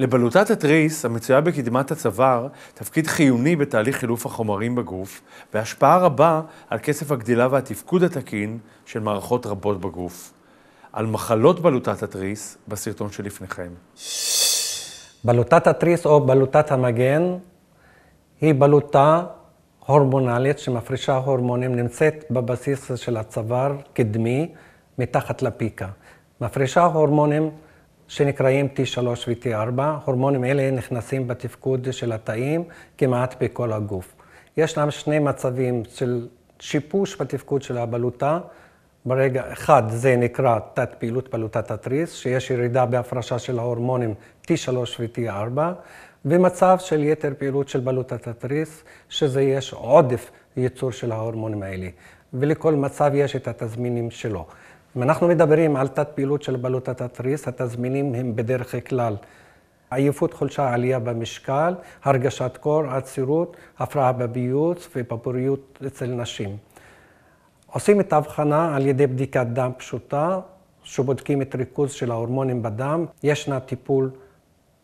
לבלוטת התריס, המצויה בקדמת הצוואר, תפקיד חיוני בתהליך חילוף החומרים בגוף, והשפעה רבה על קצב הגדילה והתפקוד התקין של מערכות רבות בגוף. על מחלות בלוטת התריס, בסרטון שלפניכם. בלוטת התריס או בלוטת המגן היא בלוטה הורמונלית שמפרישה הורמונים, נמצאת בבסיס של הצוואר קדמי, מתחת לפיקה. מפרישה הורמונים שנקראים T3 ו-T4. הורמונים אלה נכנסים בתפקוד של התאים כמעט בכל הגוף. ישנם שני מצבים של שיפוש בתפקוד של הבלוטה. ברגע אחד זה נקרא תת פעילות בלוטת התריס, שיש ירידה בהפרשה של ההורמונים T3 ו-T4, ומצב של יתר פעילות של בלוטת התריס, שזה יש עודף ייצור של ההורמונים האלה. ולכל מצב יש את התזמינים שלו. אם אנחנו מדברים על תת-פעילות של בעלות התריס, התזמינים הם בדרך כלל עייפות, חולשה, עלייה במשקל, הרגשת קור, עצירות, הפרעה בביוץ ובפוריות אצל נשים. עושים את ההבחנה על ידי בדיקת דם פשוטה, שבודקים את ריכוז של ההורמונים בדם. ישנה טיפול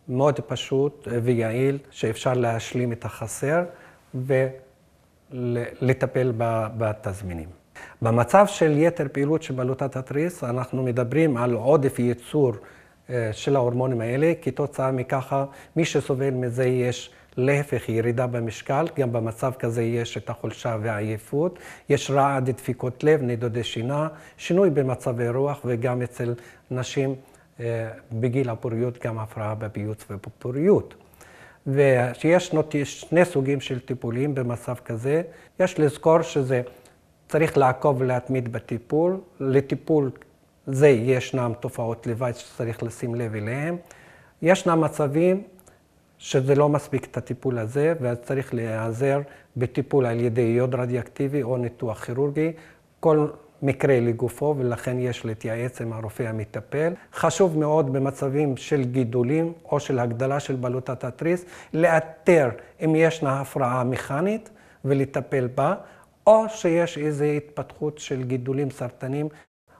מאוד פשוט ויעיל, שאפשר להשלים את החסר ולטפל בתזמינים. במצב של יתר פעילות של בלוטת התריס, אנחנו מדברים על עודף ייצור אה, של ההורמונים האלה, כתוצאה מככה מי שסובל מזה יש להפך ירידה במשקל, גם במצב כזה יש את החולשה והעייפות, יש רעד, דפיקות לב, נדודי שינה, שינוי במצבי רוח וגם אצל נשים אה, בגיל הפוריות גם הפרעה בביוץ ובפוריות. ויש שני סוגים של טיפולים במצב כזה, יש לזכור שזה צריך לעקוב ולהתמיד בטיפול. לטיפול זה ישנם תופעות לוואי שצריך לשים לב אליהן. ישנם מצבים שזה לא מספיק את הטיפול הזה, ואז צריך להיעזר בטיפול על ידי יוד רדיאקטיבי או ניתוח כירורגי. כל מקרה לגופו, ולכן יש להתייעץ עם הרופא המטפל. חשוב מאוד במצבים של גידולים או של הגדלה של בלוטת התריס, לאתר אם ישנה הפרעה מכנית ולטפל בה. או שיש איזו התפתחות של גידולים סרטניים,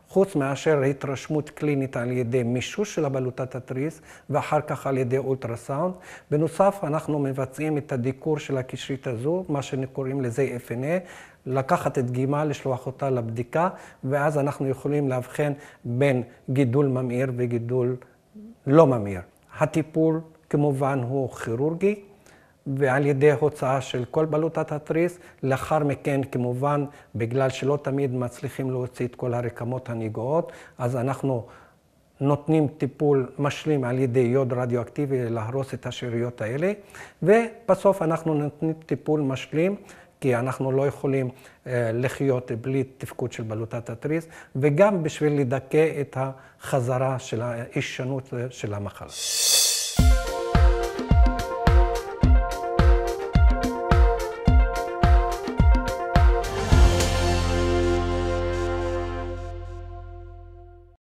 חוץ מאשר התרשמות קלינית על ידי מישוש של הבלוטת התריס, ואחר כך על ידי אולטרסאונד. בנוסף, אנחנו מבצעים את הדיקור של הקשרית הזו, מה שקוראים לזה FNA, לקחת את דגימה, לשלוח אותה לבדיקה, ואז אנחנו יכולים לאבחן בין גידול ממאיר וגידול לא ממאיר. הטיפול כמובן הוא כירורגי, ועל ידי הוצאה של כל בלוטת התריס. לאחר מכן, כמובן, בגלל שלא תמיד מצליחים להוציא את כל הרקמות הנגועות, אז אנחנו נותנים טיפול משלים על ידי יוד רדיואקטיבי להרוס את השאריות האלה, ובסוף אנחנו נותנים טיפול משלים. כי אנחנו לא יכולים אה, לחיות בלי תפקוד של בלוטת התריס, וגם בשביל לדכא את החזרה של ההישנות אה, של המחלה.